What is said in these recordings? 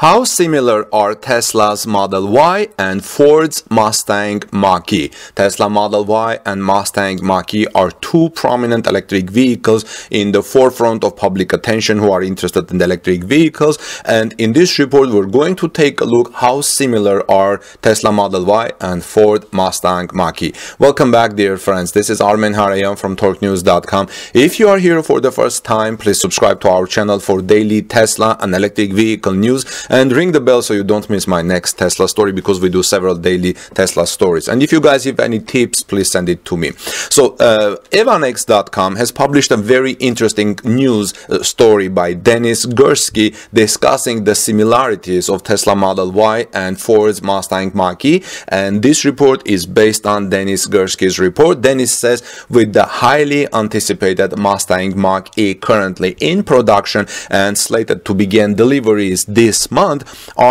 How similar are Tesla's Model Y and Ford's Mustang Mach-E? Tesla Model Y and Mustang Mach-E are two prominent electric vehicles in the forefront of public attention who are interested in electric vehicles. And in this report, we're going to take a look how similar are Tesla Model Y and Ford Mustang Mach-E. Welcome back, dear friends. This is Armin Harayan from TorqueNews.com. If you are here for the first time, please subscribe to our channel for daily Tesla and electric vehicle news and ring the bell so you don't miss my next Tesla story because we do several daily Tesla stories. And if you guys have any tips, please send it to me. So uh, evanex.com has published a very interesting news uh, story by Dennis Gursky discussing the similarities of Tesla Model Y and Ford's Mustang Mach-E. And this report is based on Dennis Gursky's report. Dennis says with the highly anticipated Mustang Mach-E currently in production and slated to begin deliveries this month,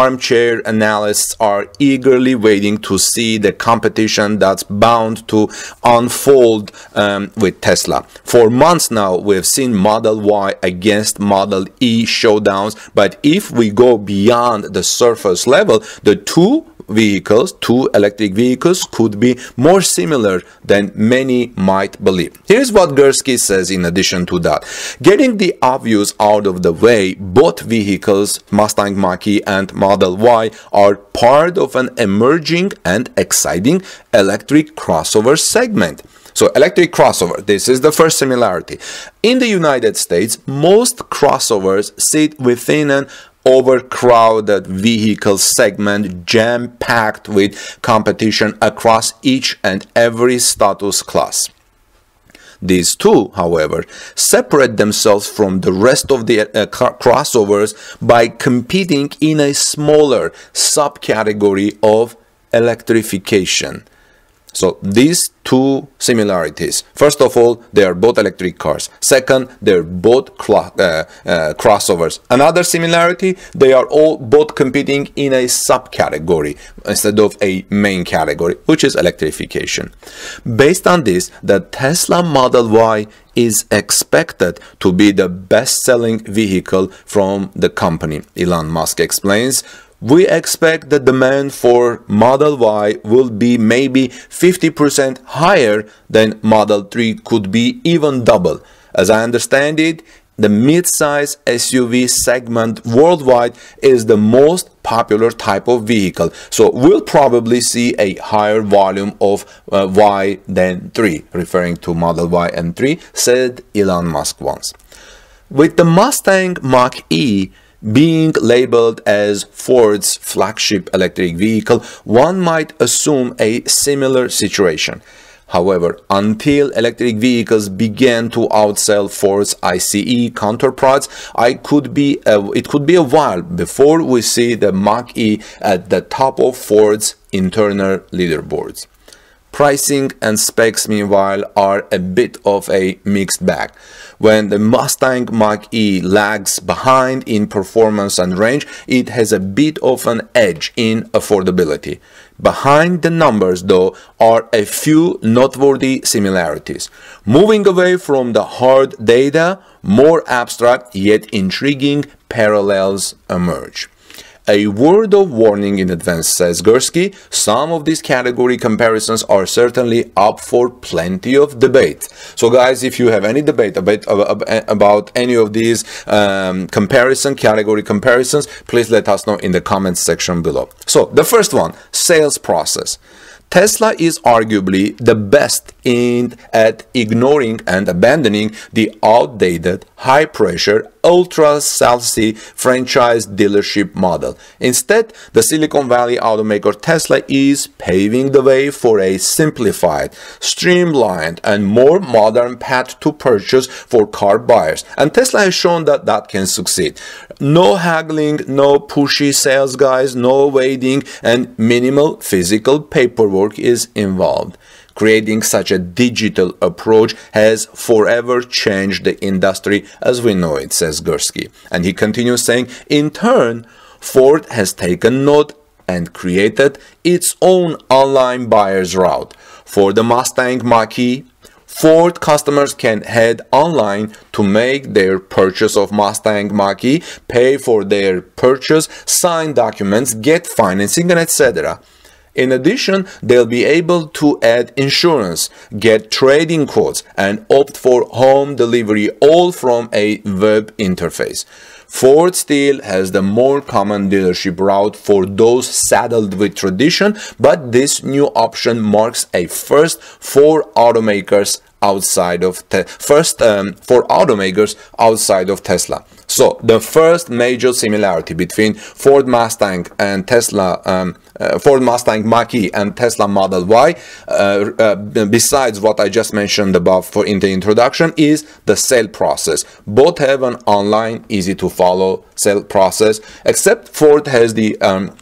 armchair analysts are eagerly waiting to see the competition that's bound to unfold um, with Tesla. For months now, we've seen Model Y against Model E showdowns, but if we go beyond the surface level, the two vehicles, two electric vehicles, could be more similar than many might believe. Here's what Gursky says in addition to that. Getting the obvious out of the way, both vehicles, Mustang Mach-E and Model Y, are part of an emerging and exciting electric crossover segment. So electric crossover, this is the first similarity. In the United States, most crossovers sit within an overcrowded vehicle segment jam packed with competition across each and every status class. These two, however, separate themselves from the rest of the uh, crossovers by competing in a smaller subcategory of electrification. So these two similarities. First of all, they are both electric cars. Second, they're both uh, uh, crossovers. Another similarity, they are all both competing in a subcategory instead of a main category, which is electrification. Based on this, the Tesla Model Y is expected to be the best-selling vehicle from the company. Elon Musk explains, we expect the demand for Model Y will be maybe 50% higher than Model 3 could be even double. As I understand it, the mid-size SUV segment worldwide is the most popular type of vehicle. So we'll probably see a higher volume of uh, Y than 3, referring to Model Y and 3, said Elon Musk once. With the Mustang Mach-E, being labeled as Ford's flagship electric vehicle, one might assume a similar situation. However, until electric vehicles began to outsell Ford's ICE counterparts, could be, it could be a while before we see the Mach-E at the top of Ford's internal leaderboards. Pricing and specs, meanwhile, are a bit of a mixed bag. When the Mustang Mach-E lags behind in performance and range, it has a bit of an edge in affordability. Behind the numbers, though, are a few noteworthy similarities. Moving away from the hard data, more abstract yet intriguing parallels emerge. A word of warning in advance, says Gursky, some of these category comparisons are certainly up for plenty of debate. So guys, if you have any debate about any of these um, comparison, category comparisons, please let us know in the comments section below. So the first one, sales process. Tesla is arguably the best in at ignoring and abandoning the outdated, high pressure, ultra salesy franchise dealership model. Instead, the Silicon Valley automaker Tesla is paving the way for a simplified, streamlined, and more modern path to purchase for car buyers. And Tesla has shown that that can succeed. No haggling, no pushy sales guys, no waiting, and minimal physical paperwork work is involved. Creating such a digital approach has forever changed the industry as we know it, says Gursky. And he continues saying, in turn, Ford has taken note and created its own online buyer's route. For the Mustang Mach-E, Ford customers can head online to make their purchase of Mustang Mach-E, pay for their purchase, sign documents, get financing, and etc. In addition, they'll be able to add insurance, get trading quotes, and opt for home delivery all from a web interface. Ford Steel has the more common dealership route for those saddled with tradition, but this new option marks a first for automakers outside of first um, for automakers outside of Tesla. So the first major similarity between Ford Mustang and Tesla, um, uh, Ford Mustang Mach-E and Tesla Model Y, uh, uh, besides what I just mentioned above for in the introduction, is the sale process. Both have an online, easy to follow sale process, except Ford has the um,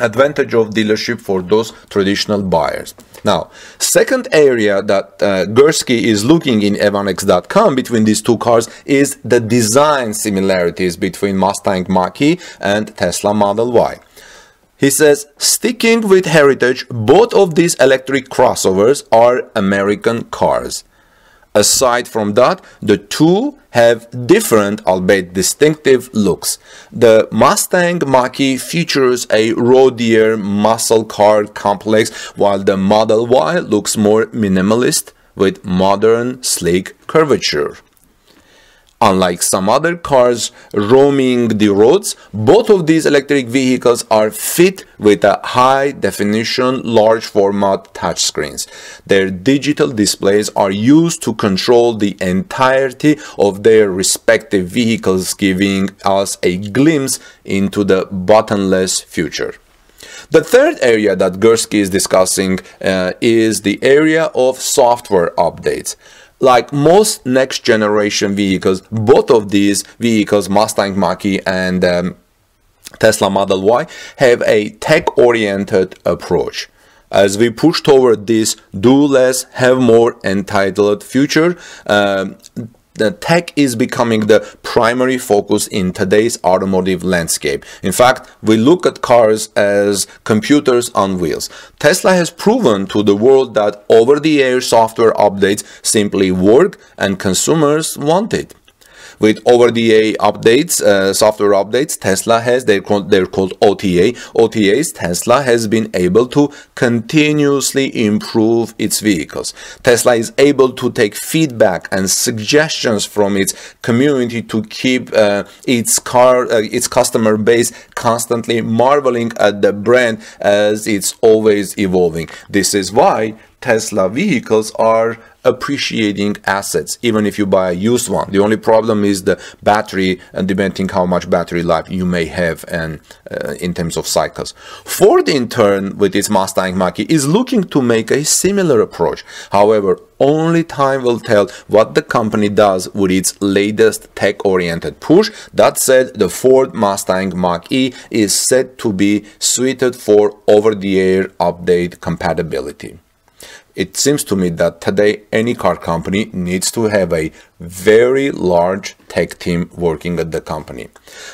advantage of dealership for those traditional buyers. Now, second area that uh, Gursky is looking in evanx.com between these two cars is the design similarities between Mustang Mach-E and Tesla Model Y. He says, sticking with heritage, both of these electric crossovers are American cars. Aside from that, the two have different, albeit distinctive, looks. The Mustang Mach-E features a roadier muscle car complex, while the Model Y looks more minimalist with modern, sleek curvature. Unlike some other cars roaming the roads, both of these electric vehicles are fit with a high definition large format touchscreens. Their digital displays are used to control the entirety of their respective vehicles, giving us a glimpse into the buttonless future. The third area that Gursky is discussing uh, is the area of software updates. Like most next generation vehicles, both of these vehicles, Mustang maki and um, Tesla Model Y, have a tech-oriented approach. As we push toward this do less, have more entitled future, um, the tech is becoming the primary focus in today's automotive landscape. In fact, we look at cars as computers on wheels. Tesla has proven to the world that over the air software updates simply work and consumers want it with over-the-air updates, uh, software updates, Tesla has, they're called, they're called OTA. OTAs, Tesla has been able to continuously improve its vehicles. Tesla is able to take feedback and suggestions from its community to keep uh, its car, uh, its customer base constantly marveling at the brand as it's always evolving. This is why Tesla vehicles are appreciating assets, even if you buy a used one. The only problem is the battery and uh, depending how much battery life you may have and uh, in terms of cycles. Ford in turn with its Mustang Mach-E is looking to make a similar approach. However, only time will tell what the company does with its latest tech-oriented push. That said, the Ford Mustang Mach-E is said to be suited for over-the-air update compatibility. It seems to me that today any car company needs to have a very large tech team working at the company.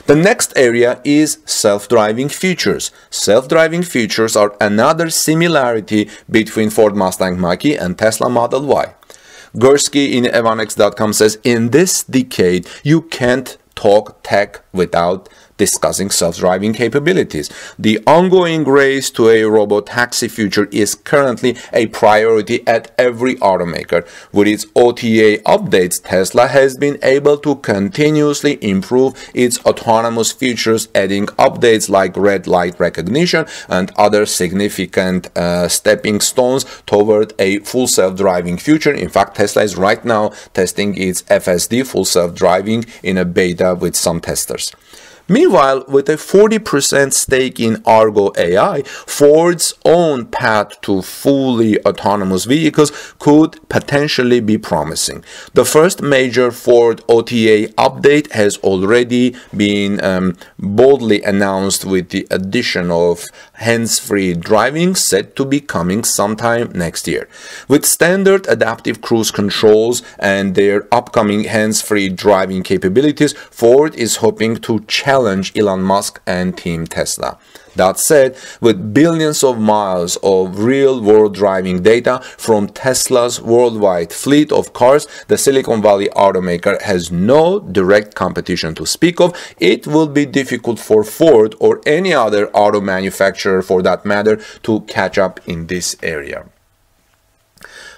The next area is self-driving features. Self-driving features are another similarity between Ford Mustang Mach-E and Tesla Model Y. Gursky in evanx.com says, in this decade, you can't talk tech without discussing self-driving capabilities. The ongoing race to a robotaxi future is currently a priority at every automaker. With its OTA updates, Tesla has been able to continuously improve its autonomous features, adding updates like red light recognition and other significant uh, stepping stones toward a full self-driving future. In fact, Tesla is right now testing its FSD full self-driving in a beta with some testers. Meanwhile, with a 40% stake in Argo AI, Ford's own path to fully autonomous vehicles could potentially be promising. The first major Ford OTA update has already been um, boldly announced with the addition of hands-free driving set to be coming sometime next year. With standard adaptive cruise controls and their upcoming hands-free driving capabilities, Ford is hoping to challenge challenge Elon Musk and Team Tesla. That said, with billions of miles of real-world driving data from Tesla's worldwide fleet of cars, the Silicon Valley automaker has no direct competition to speak of. It will be difficult for Ford or any other auto manufacturer for that matter to catch up in this area.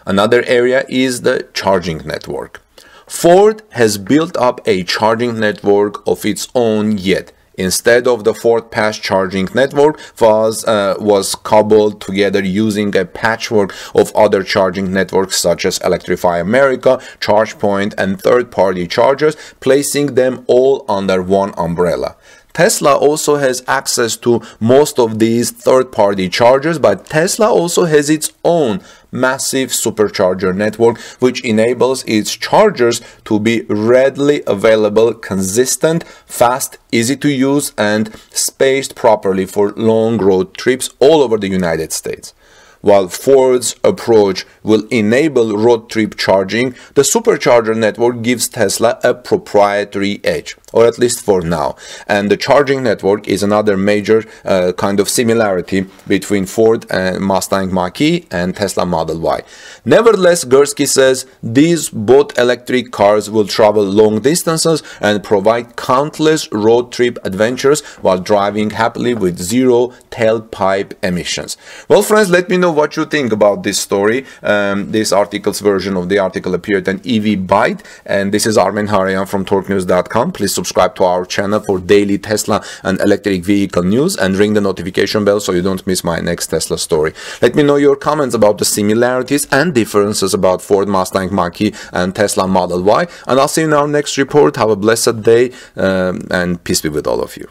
Another area is the charging network. Ford has built up a charging network of its own yet. Instead of the Ford Pass charging network was, uh, was cobbled together using a patchwork of other charging networks such as Electrify America, ChargePoint and third-party chargers, placing them all under one umbrella. Tesla also has access to most of these third-party chargers, but Tesla also has its own massive supercharger network, which enables its chargers to be readily available, consistent, fast, easy to use, and spaced properly for long road trips all over the United States. While Ford's approach will enable road trip charging, the supercharger network gives Tesla a proprietary edge or at least for now. And the charging network is another major uh, kind of similarity between Ford and uh, Mustang Mach-E and Tesla Model Y. Nevertheless, Gursky says these both electric cars will travel long distances and provide countless road trip adventures while driving happily with zero tailpipe emissions. Well, friends, let me know what you think about this story. Um, this article's version of the article appeared on EV Byte, and this is Armin Harian from TorqueNews.com. Please subscribe subscribe to our channel for daily Tesla and electric vehicle news and ring the notification bell so you don't miss my next Tesla story. Let me know your comments about the similarities and differences about Ford Mustang Mach-E and Tesla Model Y and I'll see you in our next report. Have a blessed day um, and peace be with all of you.